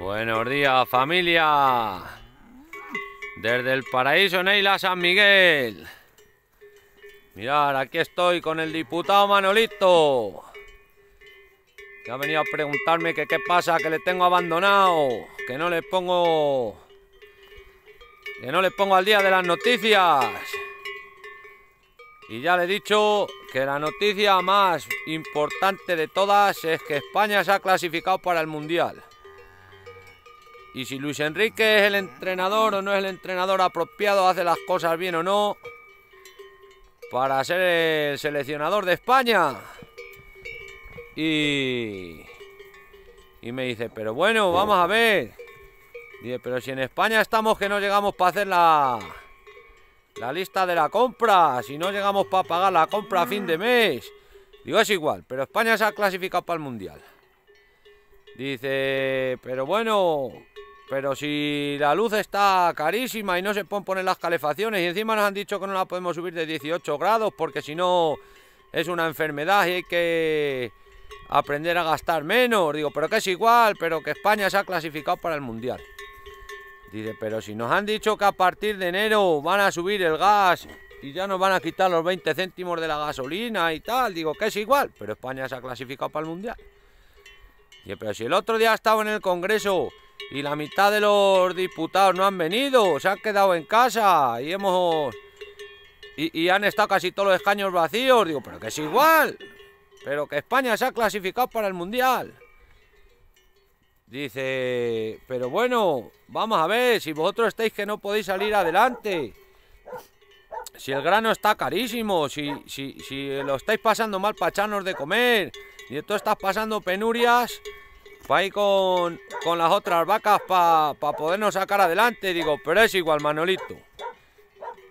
Buenos días, familia. Desde el paraíso Neila San Miguel. Mirad, aquí estoy con el diputado Manolito. Que ha venido a preguntarme que qué pasa, que le tengo abandonado. Que no le pongo... Que no le pongo al día de las noticias. Y ya le he dicho que la noticia más importante de todas es que España se ha clasificado para el Mundial. Y si Luis Enrique es el entrenador o no es el entrenador apropiado, hace las cosas bien o no, para ser el seleccionador de España. Y... Y me dice, pero bueno, vamos a ver. Dice, pero si en España estamos que no llegamos para hacer la... La lista de la compra. Si no llegamos para pagar la compra a fin de mes. Digo, es igual, pero España se ha clasificado para el Mundial. Dice, pero bueno, pero si la luz está carísima y no se pueden poner las calefacciones y encima nos han dicho que no la podemos subir de 18 grados porque si no es una enfermedad y hay que aprender a gastar menos. Digo, pero que es igual, pero que España se ha clasificado para el Mundial. Dice, pero si nos han dicho que a partir de enero van a subir el gas y ya nos van a quitar los 20 céntimos de la gasolina y tal. Digo, que es igual, pero España se ha clasificado para el Mundial. Dice, pero si el otro día estaba en el Congreso y la mitad de los diputados no han venido, se han quedado en casa y hemos... Y, han estado casi todos los escaños vacíos. Digo, pero que es igual. Pero que España se ha clasificado para el Mundial. Dice, pero bueno, vamos a ver, si vosotros estáis que no podéis salir adelante. Si el grano está carísimo, si, si lo estáis pasando mal para echarnos de comer, y todo estás pasando penurias para ir con, las otras vacas para podernos sacar adelante. Digo, pero es igual, Manolito.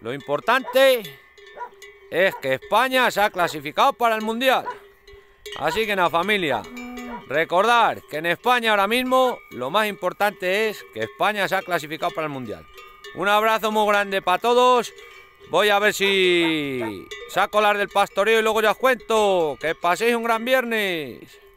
Lo importante es que España se ha clasificado para el Mundial. Así que, la familia, recordar que en España ahora mismo lo más importante es que España se ha clasificado para el Mundial. Un abrazo muy grande para todos. Voy a ver si saco las del pastoreo y luego ya os cuento. Que paséis un gran viernes.